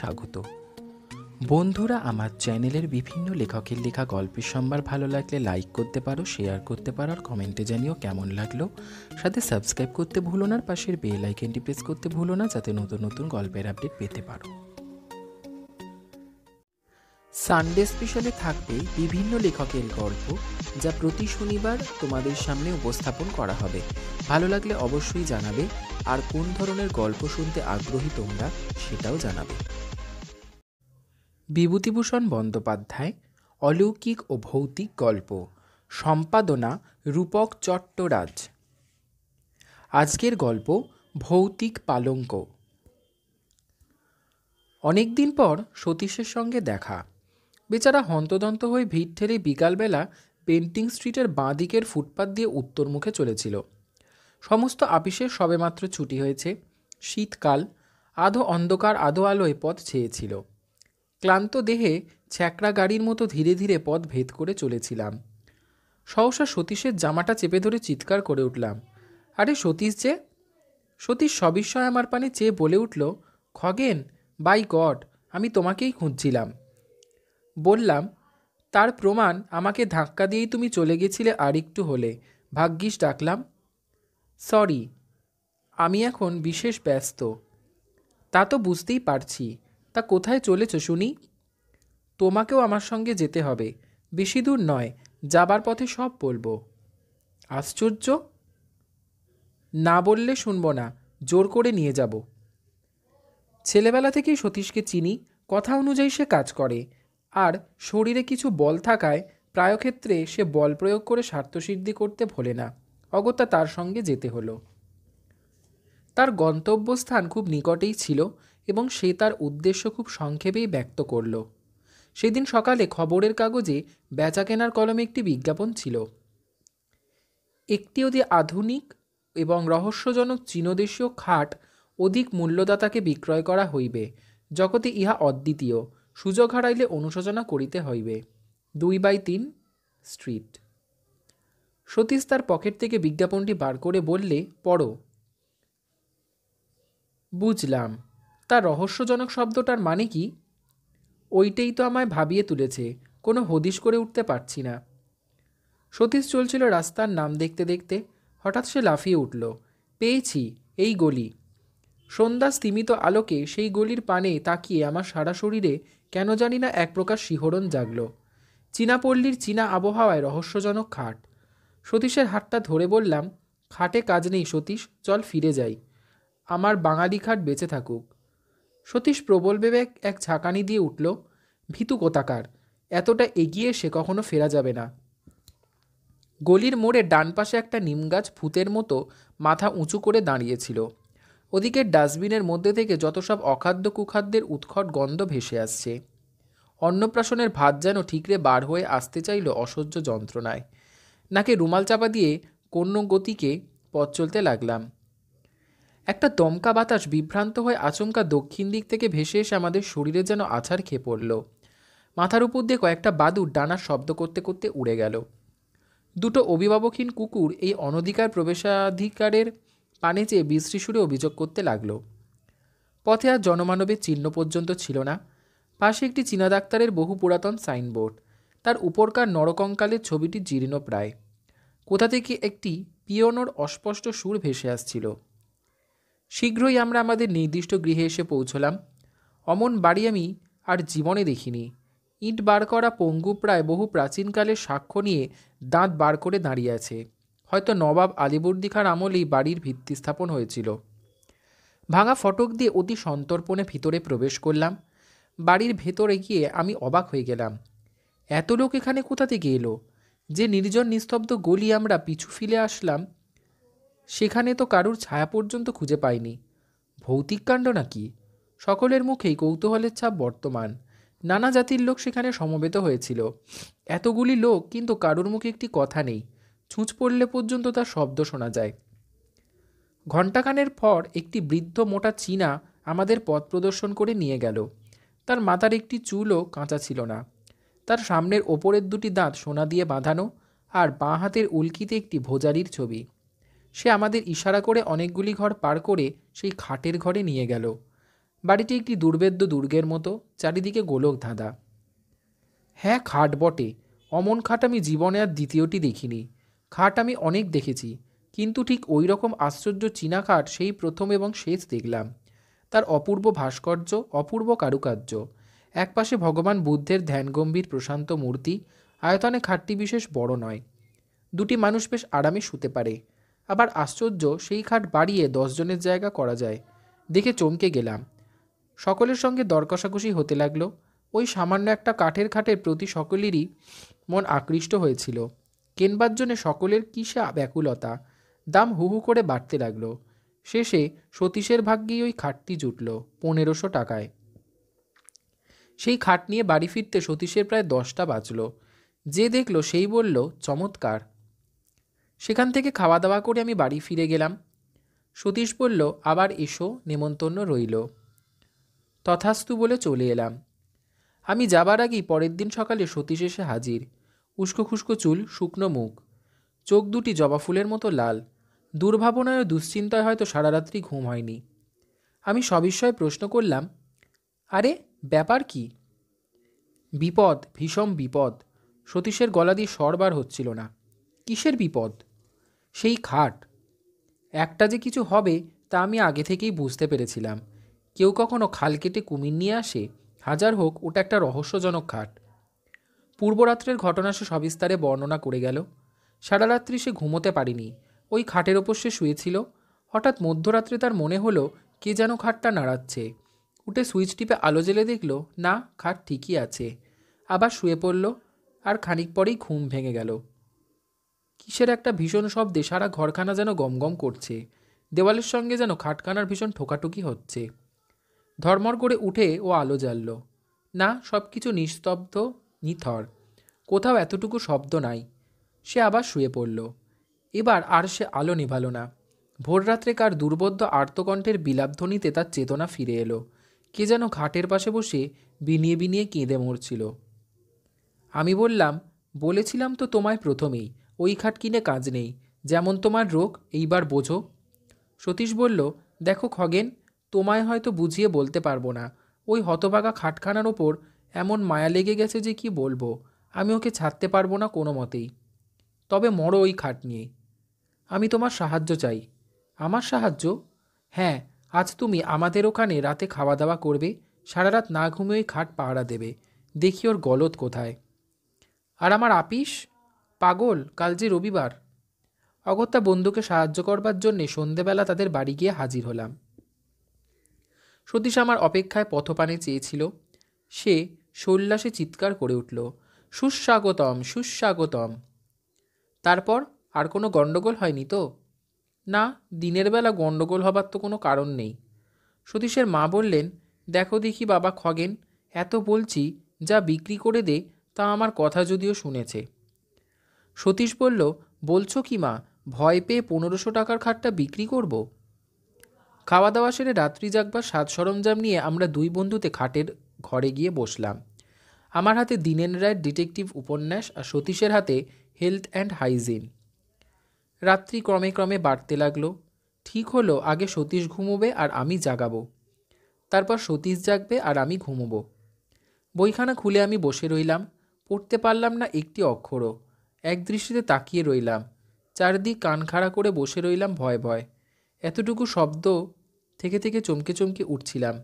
স্বাগত বন্ধুরা আমার চ্যানেলের বিভিন্ন লেখকের লেখা গল্পের সম্ভার ভালো লাগলে লাইক করতে পারো শেয়ার করতে পারো আর কমেন্টে জানিও কেমন লাগলো সাথে সাবস্ক্রাইব করতে ভুলো না আর পাশের বেল আইকনটি প্রেস করতে ভুলো না যাতে নতুন নতুন গল্পের আপডেট পেতে পারো সানডে স্পেশালে থাকবে বিভিন্ন লেখকের গল্প যা প্রতি শনিবার তোমাদের সামনে উপস্থাপন করা হবে ভালো লাগলে অবশ্যই জানাবে আর কোন ধরনের গল্প শুনতে আগ্রহী তোমরা সেটাও জানাবে বিভূতিভূষণ বন্দ্যোপাধ্যায় অলৌকিক ও ভৌতিক গল্প সম্পাদনা রূপক চট্টরাজ আজকের গল্প ভৌতিক পালঙ্ক অনেকদিন পর সতীশের সঙ্গে দেখা বেচারা হন্তদন্ত হয়ে ভিড় ঠেলে বিকালবেলা পেন্টিং স্ট্রিটের বাঁ দিকের ফুটপাত দিয়ে উত্তর মুখে চলেছিল সমস্ত আপিসের সবেমাত্র ছুটি হয়েছে শীতকাল আধো অন্ধকার আধো আলোয় পথ ছেয়েছিল ক্লান্ত দেহে ছ্যাকড়া গাড়ির মতো ধীরে ধীরে পথ ভেদ করে চলেছিলাম সহসা সতীশের জামাটা চেপে ধরে চিৎকার করে উঠলাম আরে সতীশ যে সতীশ সবিস্ময় আমার পানে চেয়ে বলে উঠল খগেন বাই গড আমি তোমাকেই খুঁজছিলাম বললাম তার প্রমাণ আমাকে ধাক্কা দিয়েই তুমি চলে গেছিলে আর একটু হলে ভাগ্যিস ডাকলাম সরি আমি এখন বিশেষ ব্যস্ত তা তো বুঝতেই পারছি তা কোথায় চলেছ শুনি তোমাকেও আমার সঙ্গে যেতে হবে বেশি দূর নয় যাবার পথে সব বলবো আশ্চর্য না বললে শুনবো না জোর করে নিয়ে যাব ছেলেবেলা থেকেই সতীশকে চিনি কথা অনুযায়ী সে কাজ করে আর শরীরে কিছু বল থাকায় প্রায়ক্ষেত্রে সে বল প্রয়োগ করে স্বার্থসিদ্ধি করতে ভোলে না অগত্যা তার সঙ্গে যেতে হলো তার গন্তব্যস্থান খুব নিকটেই ছিল এবং সে তার উদ্দেশ্য খুব সংক্ষেপেই ব্যক্ত করল সেদিন সকালে খবরের কাগজে বেচাকেনার কলমে একটি বিজ্ঞাপন ছিল একটি অতি আধুনিক এবং রহস্যজনক চীনদেশীয় খাট অধিক মূল্যদাতাকে বিক্রয় করা হইবে জগতে ইহা অদ্বিতীয় সুযোগ হারাইলে অনুশোচনা করিতে হইবে দুই বাই তিন স্ট্রিট সতীশ তার পকেট থেকে বিজ্ঞাপনটি বার করে বললে পড়ো বুঝলাম তার রহস্যজনক শব্দটার মানে কি ওইটাই তো আমায় ভাবিয়ে তুলেছে কোনো হদিশ করে উঠতে পারছি না সতীশ চলছিল রাস্তার নাম দেখতে দেখতে হঠাৎ সে লাফিয়ে উঠল পেয়েছি এই গলি সন্ধ্যা স্তিমিত আলোকে সেই গলির পানে তাকিয়ে আমার সারা শরীরে কেন জানি না এক প্রকার শিহরণ জাগল চীনাপল্লীর চীনা আবহাওয়ায় রহস্যজনক খাট সতীশের হাতটা ধরে বললাম খাটে কাজ নেই সতীশ চল ফিরে যাই আমার বাঙালি খাট বেঁচে থাকুক সতীশ প্রবল বেবেক এক ঝাঁকানি দিয়ে উঠল ভীতু কোতাকার এতটা এগিয়ে সে কখনো ফেরা যাবে না গলির মোড়ে ডান পাশে একটা নিমগাছ ভূতের মতো মাথা উঁচু করে দাঁড়িয়েছিল ওদিকে ডাস্টবিনের মধ্যে থেকে যত সব অখাদ্য কুখাদ্যের উৎকট গন্ধ ভেসে আসছে অন্নপ্রাশনের ভাত যেন ঠিকরে বার হয়ে আসতে চাইল অসহ্য যন্ত্রণায় নাকে রুমাল চাপা দিয়ে কোন্য গতিকে পথ চলতে লাগলাম একটা দমকা বাতাস বিভ্রান্ত হয়ে আচমকা দক্ষিণ দিক থেকে ভেসে এসে আমাদের শরীরে যেন আছাড় খেয়ে পড়ল মাথার উপর দিয়ে কয়েকটা বাদুর ডানা শব্দ করতে করতে উড়ে গেল দুটো অভিভাবকহীন কুকুর এই অনধিকার প্রবেশাধিকারের পানে চেয়ে বিশ্রী সুরে অভিযোগ করতে লাগল পথে আর জনমানবের চিহ্ন পর্যন্ত ছিল না পাশে একটি চীনা ডাক্তারের বহু পুরাতন সাইনবোর্ড তার উপরকার নরকঙ্কালের ছবিটি জীর্ণ প্রায় কোথা থেকে একটি পিয়নোর অস্পষ্ট সুর ভেসে আসছিল শীঘ্রই আমরা আমাদের নির্দিষ্ট গৃহে এসে পৌঁছলাম অমন বাড়ি আমি আর জীবনে দেখিনি ইট বার করা পঙ্গু প্রায় বহু প্রাচীনকালের সাক্ষ্য নিয়ে দাঁত বার করে দাঁড়িয়ে আছে হয়তো নবাব আলিবর্দি খার আমলেই বাড়ির ভিত্তি স্থাপন হয়েছিল ভাঙা ফটক দিয়ে অতি সন্তর্পণে ভিতরে প্রবেশ করলাম বাড়ির ভেতরে গিয়ে আমি অবাক হয়ে গেলাম এত লোক এখানে কোথা থেকে এলো যে নির্জন নিস্তব্ধ গলি আমরা পিছু ফিলে আসলাম সেখানে তো কারুর ছায়া পর্যন্ত খুঁজে পাইনি ভৌতিক কাণ্ড নাকি সকলের মুখেই কৌতূহলের ছাপ বর্তমান নানা জাতির লোক সেখানে সমবেত হয়েছিল এতগুলি লোক কিন্তু কারুর মুখে একটি কথা নেই ছুঁচ পড়লে পর্যন্ত তার শব্দ শোনা যায় ঘণ্টাখানের পর একটি বৃদ্ধ মোটা চীনা আমাদের পথ প্রদর্শন করে নিয়ে গেল তার মাথার একটি চুলও কাঁচা ছিল না তার সামনের ওপরের দুটি দাঁত সোনা দিয়ে বাঁধানো আর বাঁ হাতের উল্কিতে একটি ভোজারির ছবি সে আমাদের ইশারা করে অনেকগুলি ঘর পার করে সেই খাটের ঘরে নিয়ে গেল বাড়িটি একটি দুর্বেদ্য দুর্গের মতো চারিদিকে গোলক ধাঁধা হ্যাঁ খাট বটে অমন খাট আমি জীবনে আর দ্বিতীয়টি দেখিনি খাট আমি অনেক দেখেছি কিন্তু ঠিক ওই রকম আশ্চর্য চীনা খাট সেই প্রথম এবং শেষ দেখলাম তার অপূর্ব ভাস্কর্য অপূর্ব কারুকার্য একপাশে ভগবান বুদ্ধের ধ্যানগম্ভীর প্রশান্ত মূর্তি আয়তনে খাটটি বিশেষ বড় নয় দুটি মানুষ বেশ আরামে শুতে পারে আবার আশ্চর্য সেই খাট বাড়িয়ে দশজনের জায়গা করা যায় দেখে চমকে গেলাম সকলের সঙ্গে দরকষাকষি হতে লাগলো ওই সামান্য একটা কাঠের খাটের প্রতি সকলেরই মন আকৃষ্ট হয়েছিল কেনবার জন্যে সকলের কিসে ব্যাকুলতা দাম হুহু করে বাড়তে লাগলো শেষে সতীশের ভাগ্যেই ওই খাটটি জুটল পনেরোশো টাকায় সেই খাট নিয়ে বাড়ি ফিরতে সতীশের প্রায় দশটা বাজল যে দেখল সেই বলল চমৎকার সেখান থেকে খাওয়া দাওয়া করে আমি বাড়ি ফিরে গেলাম সতীশ বলল আবার এসো নেমন্তন্ন রইল তথাস্তু বলে চলে এলাম আমি যাবার আগেই পরের দিন সকালে সতীশ এসে হাজির উস্কো খুস্কো চুল শুকনো মুখ চোখ দুটি জবা ফুলের মতো লাল দুর্ভাবনায় ও দুশ্চিন্তায় হয়তো সারা রাত্রি ঘুম হয়নি আমি সবিস্ময়ে প্রশ্ন করলাম আরে ব্যাপার কি বিপদ ভীষণ বিপদ সতীশের গলা দিয়ে সরবার হচ্ছিল না কিসের বিপদ সেই খাট একটা যে কিছু হবে তা আমি আগে থেকেই বুঝতে পেরেছিলাম কেউ কখনো খাল কেটে কুমির নিয়ে আসে হাজার হোক ওটা একটা রহস্যজনক খাট পূর্বরাত্রের ঘটনা সে সবিস্তারে বর্ণনা করে গেল সারারাত্রি সে ঘুমোতে পারিনি ওই খাটের ওপর সে শুয়েছিল হঠাৎ মধ্যরাত্রে তার মনে হলো কে যেন খাটটা নাড়াচ্ছে উঠে সুইচ টিপে আলো জেলে দেখল না খাট ঠিকই আছে আবার শুয়ে পড়ল আর খানিক পরেই ঘুম ভেঙে গেল কিসের একটা ভীষণ শব্দে সারা ঘরখানা যেন গমগম করছে দেওয়ালের সঙ্গে যেন খাটখানার ভীষণ ঠোকাটুকি হচ্ছে ধর্মর করে উঠে ও আলো জ্বালল না সব কিছু নিস্তব্ধ নিথর কোথাও এতটুকু শব্দ নাই সে আবার শুয়ে পড়ল এবার আর সে আলো নিভালো না ভোররাত্রে কার দুর্বোধ্য আর্তকণ্ঠের বিলাপধ্বনিতে তার চেতনা ফিরে এলো কে যেন ঘাটের পাশে বসে বিনিয়ে বিনিয়ে কেঁদে মরছিল আমি বললাম বলেছিলাম তো তোমায় প্রথমেই ওই খাট কিনে কাজ নেই যেমন তোমার রোগ এইবার বোঝো সতীশ বলল দেখো খগেন তোমায় হয়তো বুঝিয়ে বলতে পারবো না ওই হতভাগা খাটখানার ওপর এমন মায়া লেগে গেছে যে কি বলবো আমি ওকে ছাড়তে পারবো না কোনো মতেই তবে মরো ওই খাট নিয়ে আমি তোমার সাহায্য চাই আমার সাহায্য হ্যাঁ আজ তুমি আমাদের ওখানে রাতে খাওয়া দাওয়া করবে সারা রাত না ঘুমিয়ে খাট পাহারা দেবে দেখি ওর গলত কোথায় আর আমার আপিস পাগল কাল যে রবিবার অগত্যা বন্ধুকে সাহায্য করবার জন্যে সন্ধেবেলা তাদের বাড়ি গিয়ে হাজির হলাম সতীশ আমার অপেক্ষায় পথপানে চেয়েছিল সে সল্লাসে চিৎকার করে উঠল সুস্বাগতম সুস্বাগতম তারপর আর কোনো গণ্ডগোল হয়নি তো না দিনের বেলা গণ্ডগোল হবার তো কোনো কারণ নেই সতীশের মা বললেন দেখো দেখি বাবা খগেন এত বলছি যা বিক্রি করে দে তা আমার কথা যদিও শুনেছে সতীশ বলল বলছো কি মা ভয় পেয়ে পনেরোশো টাকার খাটটা বিক্রি করব। খাওয়া দাওয়া সেরে রাত্রি জাগবার সাত সরঞ্জাম নিয়ে আমরা দুই বন্ধুতে খাটের ঘরে গিয়ে বসলাম আমার হাতে দিনেন রায়ের ডিটেকটিভ উপন্যাস আর সতীশের হাতে হেলথ অ্যান্ড হাইজিন রাত্রি ক্রমে ক্রমে বাড়তে লাগলো ঠিক হলো আগে সতীশ ঘুমোবে আর আমি জাগাবো তারপর সতীশ জাগবে আর আমি ঘুমোবো বইখানা খুলে আমি বসে রইলাম পড়তে পারলাম না একটি অক্ষরও একদৃষ্টিতে তাকিয়ে রইলাম চারদিক কান খাড়া করে বসে রইলাম ভয় ভয় এতটুকু শব্দ থেকে থেকে চমকে চমকে উঠছিলাম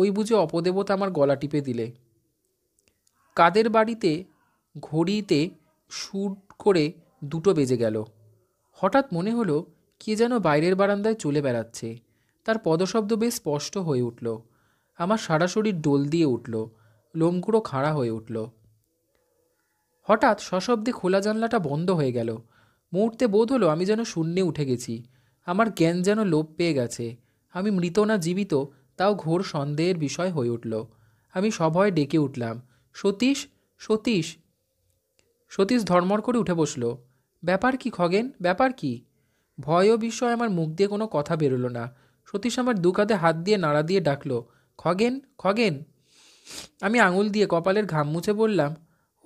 ওই বুঝে অপদেবতা আমার গলা টিপে দিলে কাদের বাড়িতে ঘড়িতে শুট করে দুটো বেজে গেল হঠাৎ মনে হলো কে যেন বাইরের বারান্দায় চলে বেড়াচ্ছে তার পদশব্দ বেশ স্পষ্ট হয়ে উঠল আমার সারা শরীর ডোল দিয়ে উঠল লোমগুড়ো খাড়া হয়ে উঠল হঠাৎ সশব্দে খোলা জানলাটা বন্ধ হয়ে গেল মুহূর্তে বোধ হলো আমি যেন শূন্যে উঠে গেছি আমার জ্ঞান যেন লোপ পেয়ে গেছে আমি মৃত না জীবিত তাও ঘোর সন্দেহের বিষয় হয়ে উঠল আমি সভয় ডেকে উঠলাম সতীশ সতীশ সতীশ ধর্মর করে উঠে বসল ব্যাপার কি খগেন ব্যাপার কি ভয় ও বিস্ময় আমার মুখ দিয়ে কোনো কথা বেরোলো না সতীশ আমার দু কাঁধে হাত দিয়ে নাড়া দিয়ে ডাকল খগেন খগেন আমি আঙুল দিয়ে কপালের ঘাম মুছে বললাম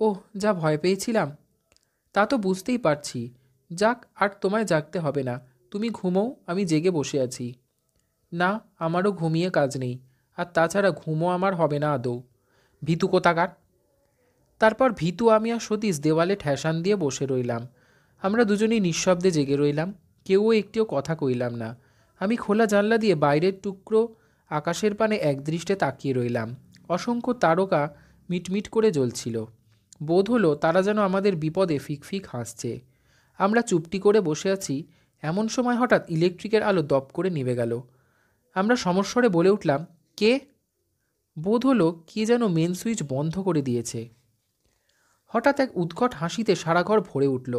ওহ যা ভয় পেয়েছিলাম তা তো বুঝতেই পারছি যাক আর তোমায় জাগতে হবে না তুমি ঘুমো আমি জেগে বসে আছি না আমারও ঘুমিয়ে কাজ নেই আর তাছাড়া ঘুমও আমার হবে না আদৌ ভিতু কোথাকার তারপর ভিতু আমি আর সতীশ দেওয়ালে ঠেসান দিয়ে বসে রইলাম আমরা দুজনেই নিঃশব্দে জেগে রইলাম কেউ একটিও কথা কইলাম না আমি খোলা জানলা দিয়ে বাইরের টুকরো আকাশের পানে একদৃষ্টে তাকিয়ে রইলাম অসংখ্য তারকা মিটমিট করে জ্বলছিল বোধ হলো তারা যেন আমাদের বিপদে ফিকফিক হাসছে আমরা চুপটি করে বসে আছি এমন সময় হঠাৎ ইলেকট্রিকের আলো দপ করে নিভে গেল আমরা সমস্বরে বলে উঠলাম কে বোধ হলো কে যেন মেন সুইচ বন্ধ করে দিয়েছে হঠাৎ এক উৎকট হাসিতে সারা ঘর ভরে উঠল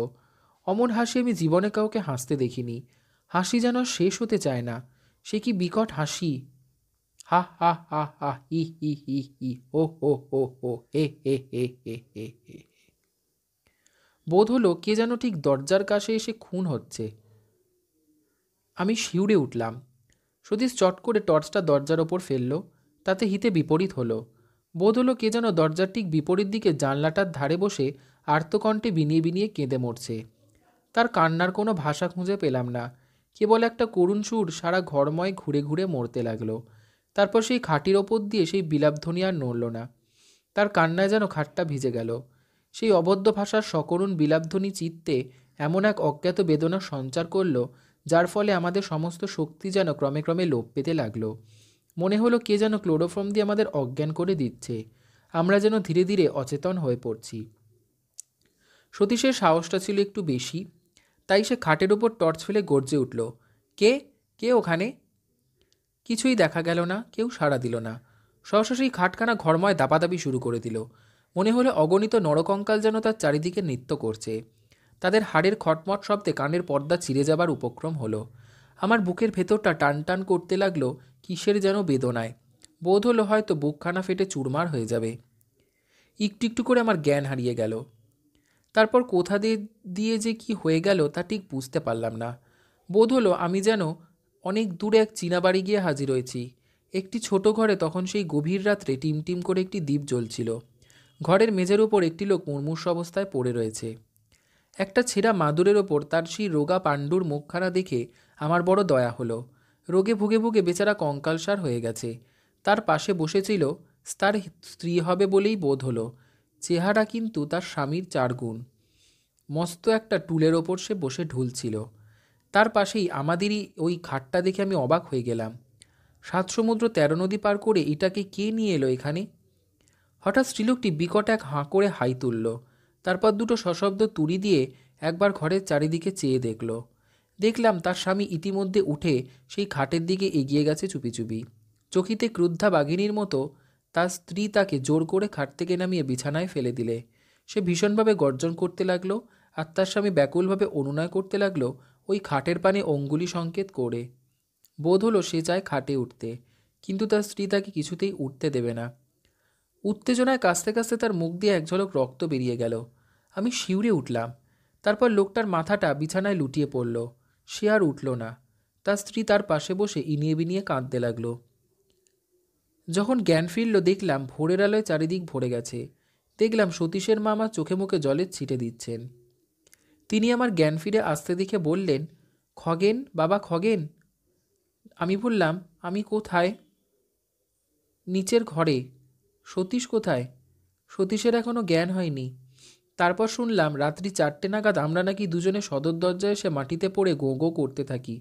অমন হাসি আমি জীবনে কাউকে হাসতে দেখিনি হাসি যেন শেষ হতে চায় না সে কি বিকট হাসি হা হা হা হা হি হি হি হি ও ও ও ও এ হে হে এ এ হে বোধ হলো কে যেন ঠিক দরজার কাছে এসে খুন হচ্ছে আমি শিউরে উঠলাম সতীশ চট করে টর্চটা দরজার ওপর ফেললো তাতে হিতে বিপরীত হলো বোধ হলো কে যেন দরজার ঠিক বিপরীত দিকে জানলাটার ধারে বসে আর্তকণ্ঠে বিনিয়ে বিনিয়ে কেঁদে মরছে তার কান্নার কোনো ভাষা খুঁজে পেলাম না কেবল একটা করুণ সুর সারা ঘরময় ঘুরে ঘুরে মরতে লাগলো তারপর সেই খাটির ওপর দিয়ে সেই বিলাপধ্বনি আর নড়ল না তার কান্নায় যেন খাটটা ভিজে গেল সেই অবদ্ধ ভাষার সকরুণ বিলাপধ্বনি চিত্তে এমন এক অজ্ঞাত বেদনা সঞ্চার করল যার ফলে আমাদের সমস্ত শক্তি যেন ক্রমে ক্রমে লোপ পেতে লাগলো মনে হলো কে যেন ক্লোরোফর্ম দিয়ে আমাদের অজ্ঞান করে দিচ্ছে আমরা যেন ধীরে ধীরে অচেতন হয়ে পড়ছি সতীশের সাহসটা ছিল একটু বেশি তাই সে খাটের ওপর টর্চ ফেলে গর্জে উঠল কে কে ওখানে কিছুই দেখা গেল না কেউ সাড়া দিল না সহসা সেই খাটখানা ঘরময় দাপাদাপি শুরু করে দিল মনে হলো অগণিত নরকঙ্কাল যেন তার চারিদিকে নৃত্য করছে তাদের হাড়ের খটমট শব্দে কানের পর্দা ছিঁড়ে যাবার উপক্রম হলো আমার বুকের ভেতরটা টান টান করতে লাগলো কিসের যেন বেদনায় বোধ হলো হয়তো বুকখানা ফেটে চুরমার হয়ে যাবে একটু একটু করে আমার জ্ঞান হারিয়ে গেল তারপর কোথা দিয়ে দিয়ে যে কি হয়ে গেল তা ঠিক বুঝতে পারলাম না বোধ হলো আমি যেন অনেক দূরে এক চীনা বাড়ি গিয়ে হাজির হয়েছি একটি ছোট ঘরে তখন সেই গভীর রাত্রে টিমটিম করে একটি দ্বীপ জ্বলছিল ঘরের মেঝের ওপর একটি লোক মুর্মুষ অবস্থায় পড়ে রয়েছে একটা ছেঁড়া মাদুরের ওপর তার সেই রোগা পাণ্ডুর মুখখানা দেখে আমার বড় দয়া হলো রোগে ভুগে ভুগে বেচারা কঙ্কালসার হয়ে গেছে তার পাশে বসেছিল তার স্ত্রী হবে বলেই বোধ হলো চেহারা কিন্তু তার স্বামীর চারগুণ মস্ত একটা টুলের ওপর সে বসে ঢুলছিল তার পাশেই আমাদেরই ওই খাটটা দেখে আমি অবাক হয়ে গেলাম সাত সমুদ্র তেরো নদী পার করে এটাকে কে নিয়ে এলো এখানে হঠাৎ স্ত্রীলোকটি বিকট এক হাঁ করে হাই তুলল তারপর দুটো সশব্দ তুড়ি দিয়ে একবার ঘরের চারিদিকে চেয়ে দেখলো দেখলাম তার স্বামী ইতিমধ্যে উঠে সেই খাটের দিকে এগিয়ে গেছে চুপি চুপি চকিতে ক্রুদ্ধা বাঘিনীর মতো তার স্ত্রী তাকে জোর করে খাট থেকে নামিয়ে বিছানায় ফেলে দিলে সে ভীষণভাবে গর্জন করতে লাগলো আর তার স্বামী ব্যাকুলভাবে অনুনয় করতে লাগলো ওই খাটের পানে অঙ্গুলি সংকেত করে বোধ হলো সে চায় খাটে উঠতে কিন্তু তার স্ত্রী তাকে কিছুতেই উঠতে দেবে না উত্তেজনায় কাঁচতে কাস্তে তার মুখ দিয়ে এক ঝলক রক্ত বেরিয়ে গেল আমি শিউরে উঠলাম তারপর লোকটার মাথাটা বিছানায় লুটিয়ে পড়ল সে আর উঠল না তার স্ত্রী তার পাশে বসে ইনিয়ে বিনিয়ে কাঁদতে লাগল যখন জ্ঞান ফিরল দেখলাম ভোরের আলোয় চারিদিক ভরে গেছে দেখলাম সতীশের মামা চোখে মুখে জলের ছিটে দিচ্ছেন তিনি আমার জ্ঞান ফিরে আসতে দেখে বললেন খগেন বাবা খগেন আমি বললাম আমি কোথায় নিচের ঘরে সতীশ কোথায় সতীশের এখনও জ্ঞান হয়নি তারপর শুনলাম রাত্রি চারটে নাগাদ আমরা নাকি দুজনে সদর দরজায় এসে মাটিতে পড়ে গো গো করতে থাকি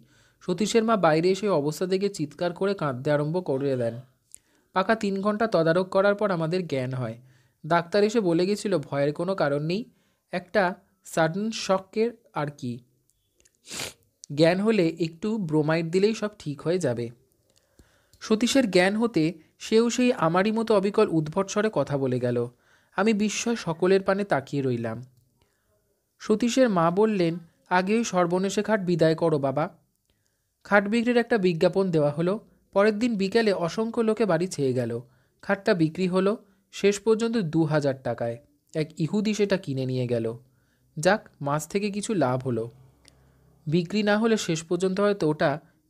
সতীশের মা বাইরে এসে অবস্থা দেখে চিৎকার করে কাঁদতে আরম্ভ করে দেন পাকা তিন ঘন্টা তদারক করার পর আমাদের জ্ঞান হয় ডাক্তার এসে বলে গেছিল ভয়ের কোনো কারণ নেই একটা সাডেন শকের আর কি জ্ঞান হলে একটু ব্রোমাইড দিলেই সব ঠিক হয়ে যাবে সতীশের জ্ঞান হতে সেও সেই আমারই মতো অবিকল উদ্ভট স্বরে কথা বলে গেল আমি বিস্ময় সকলের পানে তাকিয়ে রইলাম সতীশের মা বললেন আগে ওই সর্বনেশে খাট বিদায় করো বাবা খাট বিক্রির একটা বিজ্ঞাপন দেওয়া হলো পরের দিন বিকেলে অসংখ্য লোকে বাড়ি ছেয়ে গেল খাটটা বিক্রি হলো শেষ পর্যন্ত দু হাজার টাকায় এক ইহুদি সেটা কিনে নিয়ে গেল যাক মাছ থেকে কিছু লাভ হলো বিক্রি না হলে শেষ পর্যন্ত হয়তো ওটা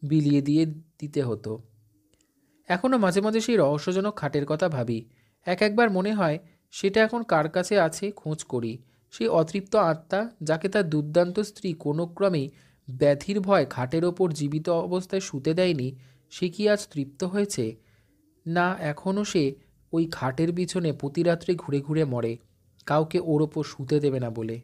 বিলিয়ে দিয়ে দিতে হতো এখনও মাঝে মাঝে সেই রহস্যজনক খাটের কথা ভাবি এক একবার মনে হয় সেটা এখন কার কাছে আছে খোঁজ করি সে অতৃপ্ত আত্মা যাকে তার দুর্দান্ত স্ত্রী কোনো ব্যাধির ভয় খাটের ওপর জীবিত অবস্থায় শুতে দেয়নি সে কি আজ তৃপ্ত হয়েছে না এখনও সে ওই খাটের পিছনে প্রতিরাত্রে ঘুরে ঘুরে মরে কাউকে ওর ওপর শুতে দেবে না বলে